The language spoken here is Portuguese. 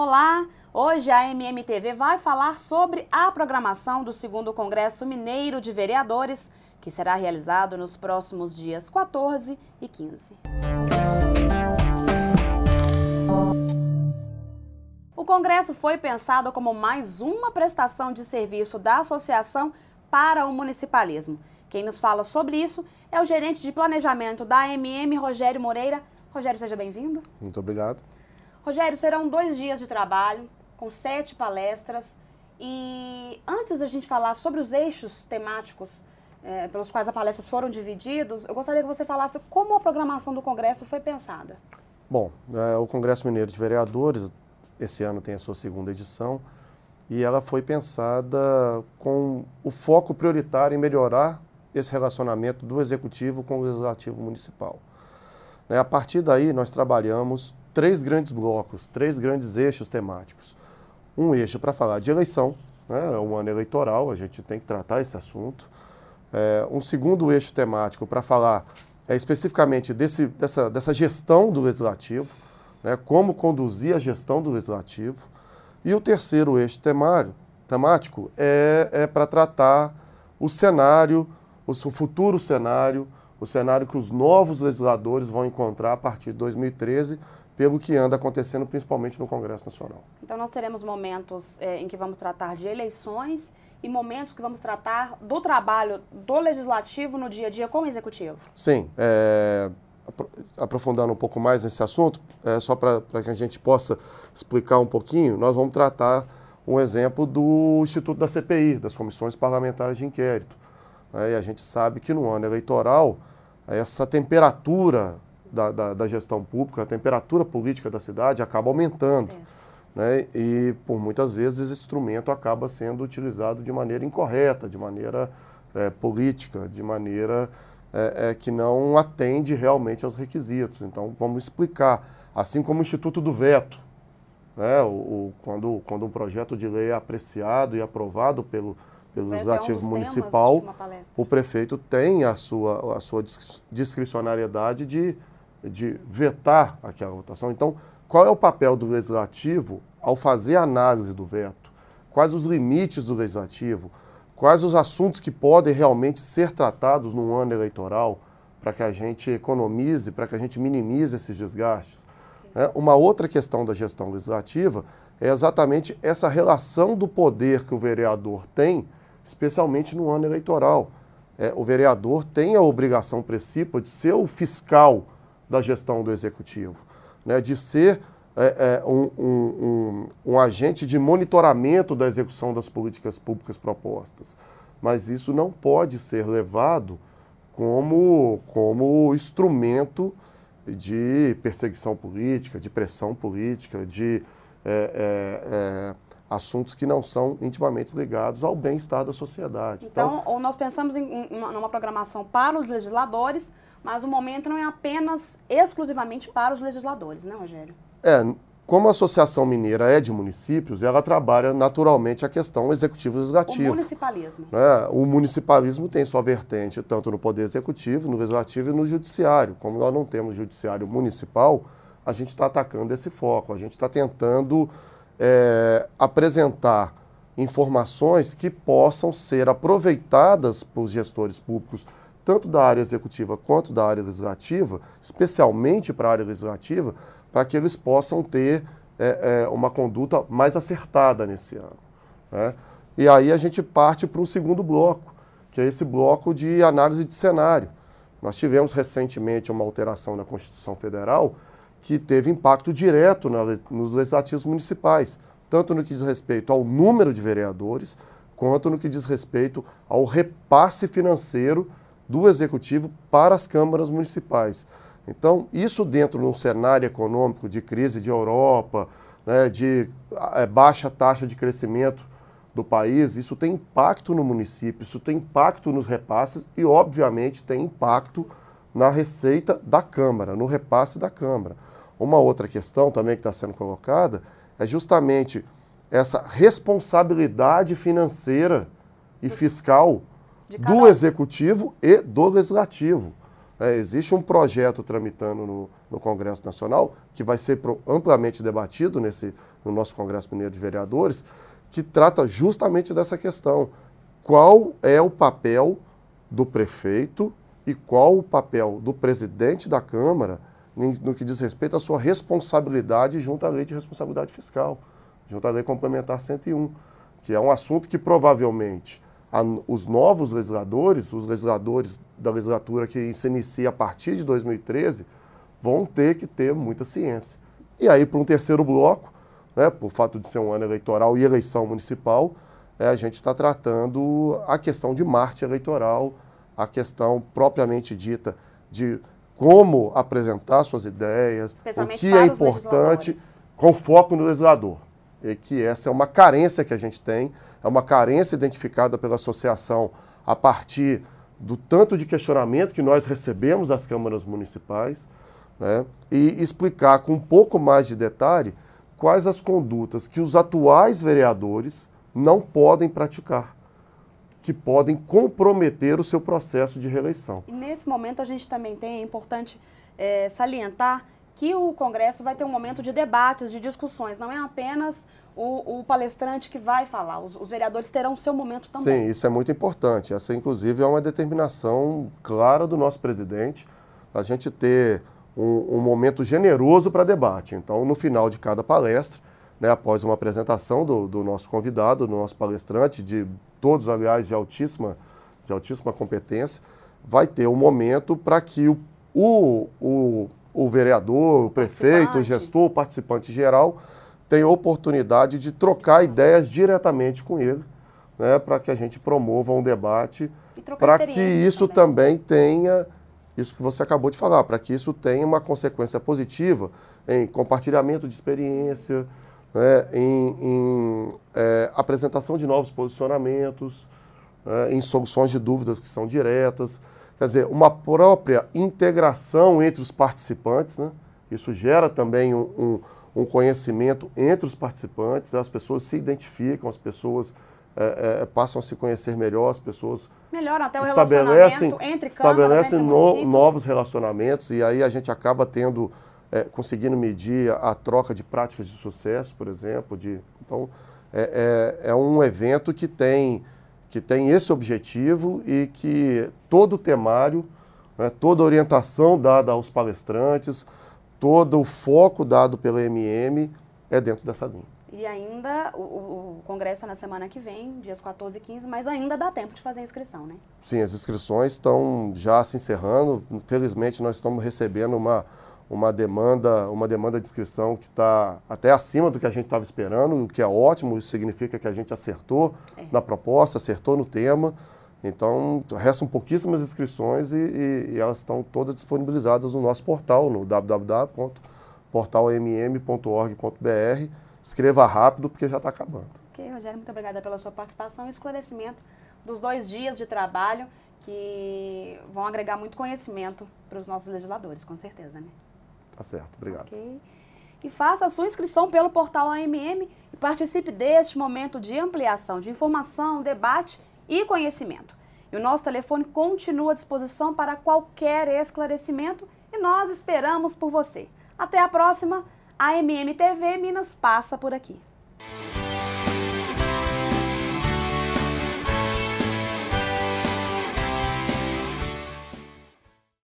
Olá! Hoje a MMTV vai falar sobre a programação do 2 Congresso Mineiro de Vereadores, que será realizado nos próximos dias 14 e 15. O congresso foi pensado como mais uma prestação de serviço da associação para o municipalismo. Quem nos fala sobre isso é o gerente de planejamento da MM, Rogério Moreira. Rogério, seja bem-vindo. Muito obrigado. Rogério, serão dois dias de trabalho, com sete palestras. E antes da gente falar sobre os eixos temáticos é, pelos quais as palestras foram divididos, eu gostaria que você falasse como a programação do Congresso foi pensada. Bom, é, o Congresso Mineiro de Vereadores, esse ano tem a sua segunda edição, e ela foi pensada com o foco prioritário em melhorar esse relacionamento do Executivo com o Legislativo Municipal. É, a partir daí, nós trabalhamos três grandes blocos, três grandes eixos temáticos. Um eixo para falar de eleição, né? é um ano eleitoral, a gente tem que tratar esse assunto. É, um segundo eixo temático para falar é, especificamente desse, dessa, dessa gestão do legislativo, né? como conduzir a gestão do legislativo. E o terceiro eixo temário, temático é, é para tratar o cenário, o futuro cenário, o cenário que os novos legisladores vão encontrar a partir de 2013 pelo que anda acontecendo, principalmente no Congresso Nacional. Então, nós teremos momentos é, em que vamos tratar de eleições e momentos que vamos tratar do trabalho do legislativo no dia a dia com o executivo. Sim. É, aprofundando um pouco mais nesse assunto, é, só para que a gente possa explicar um pouquinho, nós vamos tratar um exemplo do Instituto da CPI, das Comissões Parlamentares de Inquérito. É, e a gente sabe que no ano eleitoral, essa temperatura da, da, da, gestão pública, a temperatura política da cidade acaba aumentando. É. Né? E, por muitas vezes, esse instrumento acaba sendo utilizado de maneira incorreta, de maneira é, política, de maneira é, é, que não atende realmente aos requisitos. Então, vamos explicar. Assim como o Instituto do Veto, né? o, o quando, quando um projeto de lei é apreciado e aprovado pelo, pelo é Legislativo é um Municipal, o prefeito tem a sua, a sua discricionariedade de de vetar aquela votação. Então, qual é o papel do legislativo ao fazer a análise do veto? Quais os limites do legislativo? Quais os assuntos que podem realmente ser tratados num ano eleitoral para que a gente economize, para que a gente minimize esses desgastes? É, uma outra questão da gestão legislativa é exatamente essa relação do poder que o vereador tem, especialmente no ano eleitoral. É, o vereador tem a obrigação principal de ser o fiscal da gestão do executivo, né, de ser é, é, um, um, um, um, agente de monitoramento da execução das políticas públicas propostas. Mas isso não pode ser levado como, como instrumento de perseguição política, de pressão política, de é, é, é assuntos que não são intimamente ligados ao bem-estar da sociedade. Então, então ou nós pensamos em, uma numa programação para os legisladores, mas o momento não é apenas exclusivamente para os legisladores, né, Rogério? É, como a Associação Mineira é de municípios, ela trabalha naturalmente a questão executivo legislativo. O municipalismo. Né? O municipalismo tem sua vertente tanto no poder executivo, no legislativo e no judiciário. Como nós não temos judiciário municipal, a gente está atacando esse foco, a gente está tentando é, apresentar informações que possam ser aproveitadas pelos gestores públicos tanto da área executiva quanto da área legislativa, especialmente para a área legislativa, para que eles possam ter é, é, uma conduta mais acertada nesse ano. Né? E aí a gente parte para um segundo bloco, que é esse bloco de análise de cenário. Nós tivemos recentemente uma alteração na Constituição Federal que teve impacto direto na, nos legislativos municipais, tanto no que diz respeito ao número de vereadores, quanto no que diz respeito ao repasse financeiro do executivo para as câmaras municipais. Então, isso dentro de um cenário econômico de crise de Europa, né, de eh, baixa taxa de crescimento do país, isso tem impacto no município, isso tem impacto nos repasses e, obviamente, tem impacto na receita da Câmara, no repasse da Câmara. Uma outra questão também que está sendo colocada é justamente essa responsabilidade financeira e fiscal do executivo e do legislativo. É, existe um projeto tramitando no, no, Congresso Nacional, que vai ser amplamente debatido nesse, no nosso Congresso Mineiro de Vereadores, que trata justamente dessa questão. Qual é o papel do prefeito e qual o papel do presidente da Câmara no que diz respeito à sua responsabilidade junto à lei de responsabilidade fiscal, junto à lei complementar 101, que é um assunto que provavelmente a, os novos legisladores, os legisladores da legislatura que se inicia a partir de 2013, vão ter que ter muita ciência. E aí, para um terceiro bloco, né, por fato de ser um ano eleitoral e eleição municipal, é, a gente está tratando a questão de Marte eleitoral, a questão propriamente dita de como apresentar suas ideias, o que é importante, com foco no legislador e que essa é uma carência que a gente tem, é uma carência identificada pela associação a partir do tanto de questionamento que nós recebemos das câmaras municipais, né, e explicar com um pouco mais de detalhe quais as condutas que os atuais vereadores não podem praticar, que podem comprometer o seu processo de reeleição. E nesse momento a gente também tem, é importante é, salientar que o Congresso vai ter um momento de debates, de discussões, não é apenas o, o palestrante que vai falar, os, os, vereadores terão seu momento também. Sim, isso é muito importante. Essa, inclusive, é uma determinação clara do nosso presidente, a gente ter um, um momento generoso para debate. Então, no final de cada palestra, né, após uma apresentação do, do nosso convidado, do nosso palestrante, de todos, aliás, de altíssima, de altíssima competência, vai ter um momento para que o, o, o o vereador, o prefeito, o gestor, o participante geral, tem oportunidade de trocar ideias diretamente com ele, né, para que a gente promova um debate, para que isso também. Né? também tenha, isso que você acabou de falar, para que isso tenha uma consequência positiva em compartilhamento de experiência, né, em, em é, apresentação de novos posicionamentos, é, em soluções de dúvidas que são diretas quer dizer, uma própria integração entre os participantes, né? Isso gera também um, um, um, conhecimento entre os participantes, as pessoas se identificam, as pessoas é, é, é passam a se conhecer melhor, as pessoas melhoram até o estabelecem, relacionamento entre estabelecem câmaras, né, entre no, novos relacionamentos e aí a gente acaba tendo é, conseguindo medir a, troca de práticas de sucesso, por exemplo, de então é, é, é um evento que tem que tem esse objetivo e que todo o temário, né, toda a orientação dada aos palestrantes, todo o foco dado pela MM é dentro dessa linha. E ainda, o, o, congresso é na semana que vem, dias 14 e 15, mas ainda dá tempo de fazer a inscrição, né? Sim, as inscrições estão já se encerrando. Felizmente, nós estamos recebendo uma uma demanda, uma demanda de inscrição que está até acima do que a gente estava esperando, o que é ótimo, isso significa que a gente acertou é. na proposta, acertou no tema. Então, restam pouquíssimas inscrições e, e, e elas estão todas disponibilizadas no nosso portal, no www.portalmm.org.br. Escreva rápido, porque já está acabando. Ok, Rogério, muito obrigada pela sua participação e esclarecimento dos dois dias de trabalho que vão agregar muito conhecimento para os nossos legisladores, com certeza, né? Tá certo, obrigado. Okay. E faça a sua inscrição pelo portal AMM e participe deste momento de ampliação de informação, debate e conhecimento. E o nosso telefone continua à disposição para qualquer esclarecimento e nós esperamos por você. Até a próxima. AMM TV Minas passa por aqui.